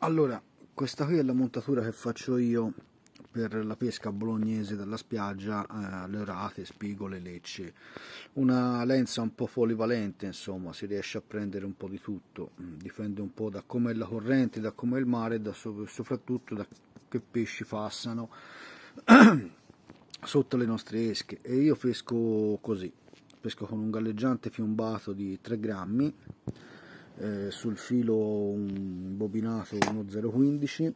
Allora, questa qui è la montatura che faccio io per la pesca bolognese dalla spiaggia, eh, le orate, spigole, lecce. Una lenza un po' polivalente, insomma, si riesce a prendere un po' di tutto, mm, dipende un po' da com'è la corrente, da com'è il mare, da so soprattutto da che pesci passano sotto le nostre esche. E io pesco così, pesco con un galleggiante fiumbato di 3 grammi, eh, sul filo un bobinato 1015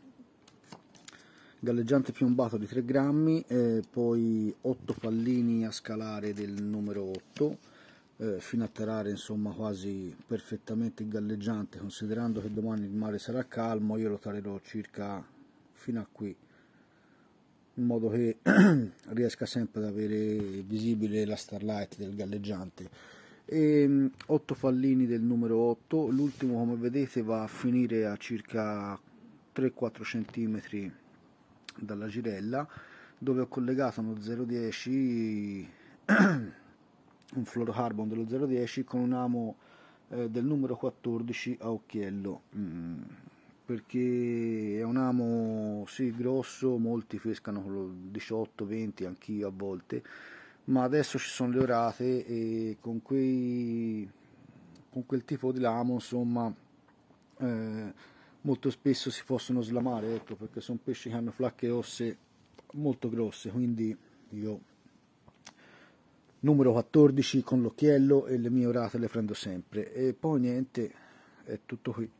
galleggiante piombato di 3 grammi eh, poi 8 pallini a scalare del numero 8 eh, fino a tarare insomma quasi perfettamente il galleggiante considerando che domani il mare sarà calmo io lo tarerò circa fino a qui in modo che riesca sempre ad avere visibile la starlight del galleggiante e ehm, 8 pallini del numero 8 l'ultimo come vedete va a finire a circa 3-4 cm dalla girella dove ho collegato uno 010 un fluorocarbon dello 010 con un amo eh, del numero 14 a occhiello mm, perché è un amo sì grosso molti pescano con lo 18 20 anch'io a volte ma adesso ci sono le orate e con, quei, con quel tipo di lamo insomma eh, molto spesso si possono slamare ecco perché sono pesci che hanno flacche osse molto grosse quindi io numero 14 con l'occhiello e le mie orate le prendo sempre e poi niente è tutto qui